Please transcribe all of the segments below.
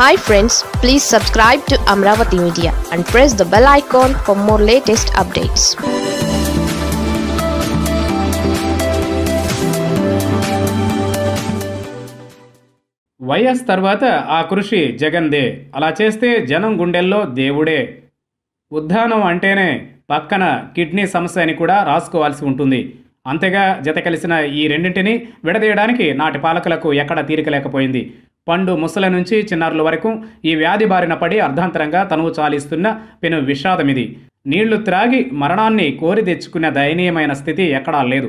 hi friends please subscribe to Amaravati media and press the bell icon for more latest updates YS తర్వాత ఆ కృషి జగందే అలా చేస్తే జనం గుండెల్లో దేవుడే ఉద్ధానం అంటేనే పక్కన కిడ్నీ సమస్య అని కూడా రాసుకోవాల్సి ఉంటుంది అంతేగా జత కలిసిన ఈ రెండింటిని విడదీయడానికి నాటి పాలకులకు ఎక్కడ తీరిక లేకపోయింది పండు ముసల నుంచి చిన్నారుల వరకు ఈ వ్యాధి బారిన పడి అర్ధాంతరంగా తనువు చాలిస్తున్న పెను విషాదమిది నీళ్లు త్రాగి మరణాన్ని కోరి తెచ్చుకునే దయనీయమైన స్థితి ఎక్కడా లేదు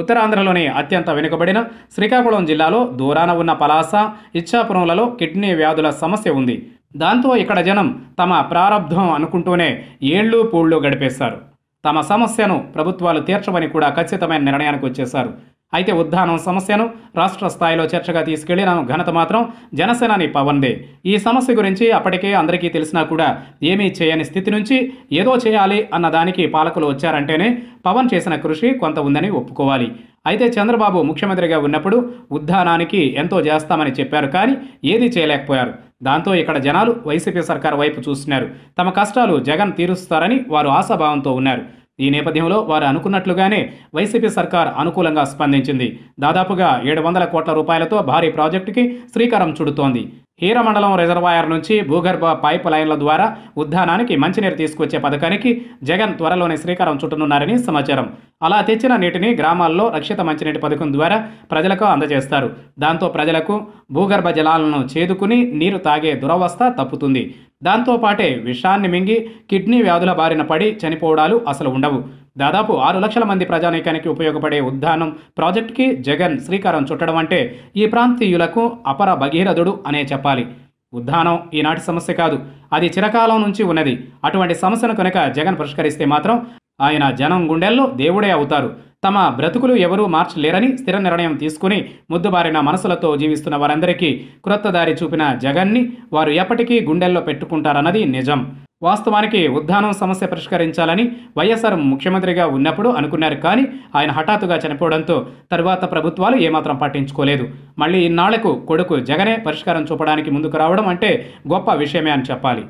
ఉత్తరాంధ్రలోని అత్యంత వెనుకబడిన శ్రీకాకుళం జిల్లాలో దూరాన ఉన్న పలాస ఇచ్చాపురంలలో కిడ్నీ వ్యాధుల సమస్య ఉంది దాంతో ఇక్కడ జనం తమ ప్రారంధం అనుకుంటూనే ఏళ్ళు పూళ్ళు గడిపేశారు తమ సమస్యను ప్రభుత్వాలు తీర్చమని కూడా ఖచ్చితమైన నిర్ణయానికి వచ్చేశారు అయితే ఉద్దానం సమస్యను రాష్ట్ర స్థాయిలో చర్చగా తీసుకెళ్లిన ఘనత మాత్రం జనసేనాని పవన్దే ఈ సమస్య గురించి అప్పటికే అందరికీ తెలిసినా కూడా ఏమీ చేయని స్థితి నుంచి ఏదో చేయాలి అన్న దానికి పాలకులు వచ్చారంటేనే పవన్ చేసిన కృషి కొంత ఉందని ఒప్పుకోవాలి అయితే చంద్రబాబు ముఖ్యమంత్రిగా ఉన్నప్పుడు ఉద్దానానికి ఎంతో చేస్తామని చెప్పారు కానీ ఏది చేయలేకపోయారు దాంతో ఇక్కడ జనాలు వైసీపీ సర్కార్ వైపు చూస్తున్నారు తమ కష్టాలు జగన్ తీరుస్తారని వారు ఆశాభావంతో ఉన్నారు ఈ నేపథ్యంలో వారు అనుకున్నట్లుగానే వైసీపీ సర్కార్ అనుకూలంగా స్పందించింది దాదాపుగా ఏడు వందల కోట్ల రూపాయలతో భారీ ప్రాజెక్టుకి శ్రీకారం చుడుతోంది హీరమండలం రిజర్వాయర్ నుంచి భూగర్భ పైప్ లైన్ల ద్వారా ఉద్యానానికి మంచినీరు తీసుకొచ్చే పథకానికి జగన్ త్వరలోనే శ్రీకారం చుట్టనున్నారని సమాచారం అలా తెచ్చిన నీటిని గ్రామాల్లో రక్షిత మంచినీటి పథకం ద్వారా ప్రజలకు అందజేస్తారు దాంతో ప్రజలకు భూగర్భ జలాలను చేదుకుని నీరు తాగే దురవస్థ తప్పుతుంది దాంతోపాటే విషాన్ని మింగి కిడ్నీ వ్యాధుల బారిన పడి చనిపోవడాలు అసలు ఉండవు దాదాపు ఆరు లక్షల మంది ప్రజానీకానికి ఉపయోగపడే ఉద్దానం ప్రాజెక్టుకి జగన్ శ్రీకారం చుట్టడం అంటే ఈ ప్రాంతీయులకు అపర భగీరథుడు అనే చెప్పాలి ఉద్దానం ఈనాటి సమస్య కాదు అది చిరకాలం నుంచి ఉన్నది అటువంటి సమస్యను కనుక జగన్ పరిష్కరిస్తే మాత్రం ఆయన జనం గుండెల్లో దేవుడే అవుతారు తమ బ్రతుకులు ఎవరూ మార్చలేరని స్థిర నిర్ణయం తీసుకుని ముద్దుబారిన మనసులతో జీవిస్తున్న వారందరికీ క్రొత్తదారి చూపిన జగన్ని వారు ఎప్పటికీ గుండెల్లో పెట్టుకుంటారన్నది నిజం వాస్తవానికి ఉద్దానం సమస్య పరిష్కరించాలని వైఎస్ఆర్ ముఖ్యమంత్రిగా ఉన్నప్పుడు అనుకున్నారు కానీ ఆయన హఠాత్తుగా చనిపోవడంతో తర్వాత ప్రభుత్వాలు ఏమాత్రం పట్టించుకోలేదు మళ్ళీ ఇన్నాళ్లకు కొడుకు జగనే పరిష్కారం చూపడానికి ముందుకు రావడం అంటే గొప్ప విషయమే అని చెప్పాలి